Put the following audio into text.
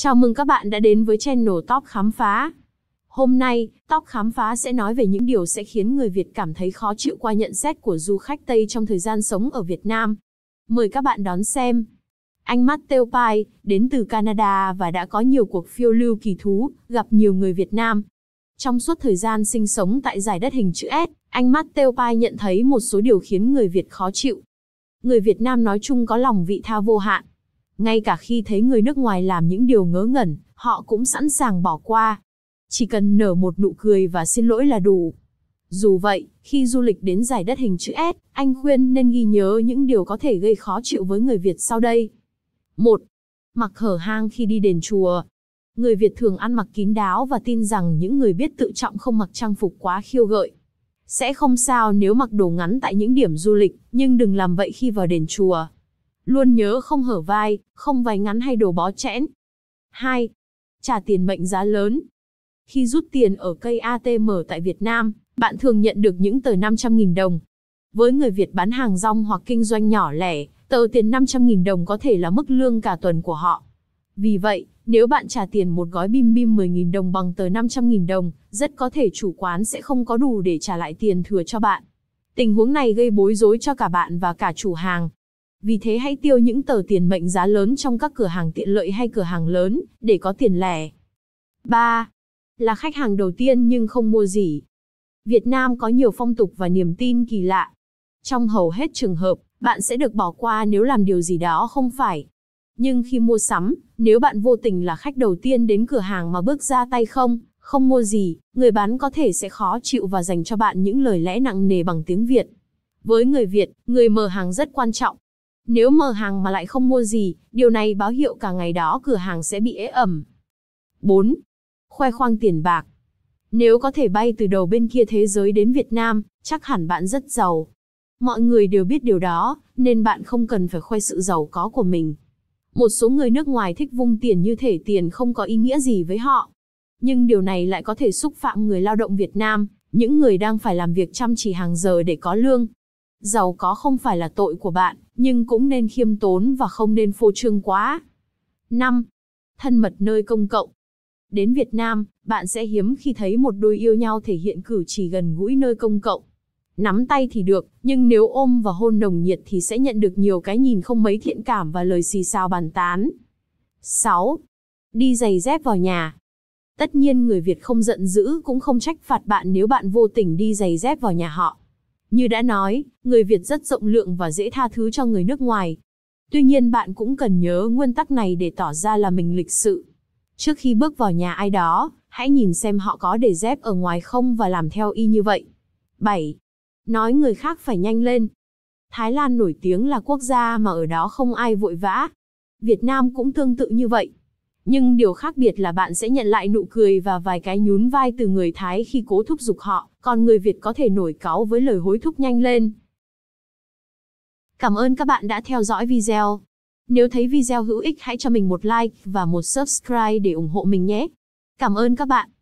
Chào mừng các bạn đã đến với channel Top Khám Phá. Hôm nay, Top Khám Phá sẽ nói về những điều sẽ khiến người Việt cảm thấy khó chịu qua nhận xét của du khách Tây trong thời gian sống ở Việt Nam. Mời các bạn đón xem. Anh Matteo Pai, đến từ Canada và đã có nhiều cuộc phiêu lưu kỳ thú, gặp nhiều người Việt Nam. Trong suốt thời gian sinh sống tại giải đất hình chữ S, anh Matteo Pai nhận thấy một số điều khiến người Việt khó chịu. Người Việt Nam nói chung có lòng vị tha vô hạn, ngay cả khi thấy người nước ngoài làm những điều ngớ ngẩn, họ cũng sẵn sàng bỏ qua. Chỉ cần nở một nụ cười và xin lỗi là đủ. Dù vậy, khi du lịch đến giải đất hình chữ S, anh khuyên nên ghi nhớ những điều có thể gây khó chịu với người Việt sau đây. 1. Mặc hở hang khi đi đền chùa. Người Việt thường ăn mặc kín đáo và tin rằng những người biết tự trọng không mặc trang phục quá khiêu gợi. Sẽ không sao nếu mặc đồ ngắn tại những điểm du lịch, nhưng đừng làm vậy khi vào đền chùa. Luôn nhớ không hở vai, không váy ngắn hay đồ bó chẽn. 2. Trả tiền mệnh giá lớn. Khi rút tiền ở cây ATM tại Việt Nam, bạn thường nhận được những tờ 500.000 đồng. Với người Việt bán hàng rong hoặc kinh doanh nhỏ lẻ, tờ tiền 500.000 đồng có thể là mức lương cả tuần của họ. Vì vậy, nếu bạn trả tiền một gói bim bim 10.000 đồng bằng tờ 500.000 đồng, rất có thể chủ quán sẽ không có đủ để trả lại tiền thừa cho bạn. Tình huống này gây bối rối cho cả bạn và cả chủ hàng, vì thế hãy tiêu những tờ tiền mệnh giá lớn trong các cửa hàng tiện lợi hay cửa hàng lớn để có tiền lẻ. 3. Là khách hàng đầu tiên nhưng không mua gì. Việt Nam có nhiều phong tục và niềm tin kỳ lạ. Trong hầu hết trường hợp, bạn sẽ được bỏ qua nếu làm điều gì đó không phải. Nhưng khi mua sắm, nếu bạn vô tình là khách đầu tiên đến cửa hàng mà bước ra tay không, không mua gì, người bán có thể sẽ khó chịu và dành cho bạn những lời lẽ nặng nề bằng tiếng Việt. Với người Việt, người mở hàng rất quan trọng, nếu mở hàng mà lại không mua gì, điều này báo hiệu cả ngày đó cửa hàng sẽ bị ế ẩm. 4. Khoe khoang tiền bạc Nếu có thể bay từ đầu bên kia thế giới đến Việt Nam, chắc hẳn bạn rất giàu. Mọi người đều biết điều đó, nên bạn không cần phải khoe sự giàu có của mình. Một số người nước ngoài thích vung tiền như thể tiền không có ý nghĩa gì với họ. Nhưng điều này lại có thể xúc phạm người lao động Việt Nam, những người đang phải làm việc chăm chỉ hàng giờ để có lương. Giàu có không phải là tội của bạn, nhưng cũng nên khiêm tốn và không nên phô trương quá. 5. Thân mật nơi công cộng. Đến Việt Nam, bạn sẽ hiếm khi thấy một đôi yêu nhau thể hiện cử chỉ gần gũi nơi công cộng. Nắm tay thì được, nhưng nếu ôm và hôn nồng nhiệt thì sẽ nhận được nhiều cái nhìn không mấy thiện cảm và lời xì xào bàn tán. 6. Đi giày dép vào nhà. Tất nhiên người Việt không giận dữ cũng không trách phạt bạn nếu bạn vô tình đi giày dép vào nhà họ. Như đã nói, người Việt rất rộng lượng và dễ tha thứ cho người nước ngoài. Tuy nhiên bạn cũng cần nhớ nguyên tắc này để tỏ ra là mình lịch sự. Trước khi bước vào nhà ai đó, hãy nhìn xem họ có để dép ở ngoài không và làm theo y như vậy. 7. Nói người khác phải nhanh lên. Thái Lan nổi tiếng là quốc gia mà ở đó không ai vội vã. Việt Nam cũng tương tự như vậy. Nhưng điều khác biệt là bạn sẽ nhận lại nụ cười và vài cái nhún vai từ người Thái khi cố thúc giục họ, còn người Việt có thể nổi cáu với lời hối thúc nhanh lên. Cảm ơn các bạn đã theo dõi video. Nếu thấy video hữu ích hãy cho mình một like và một subscribe để ủng hộ mình nhé. Cảm ơn các bạn.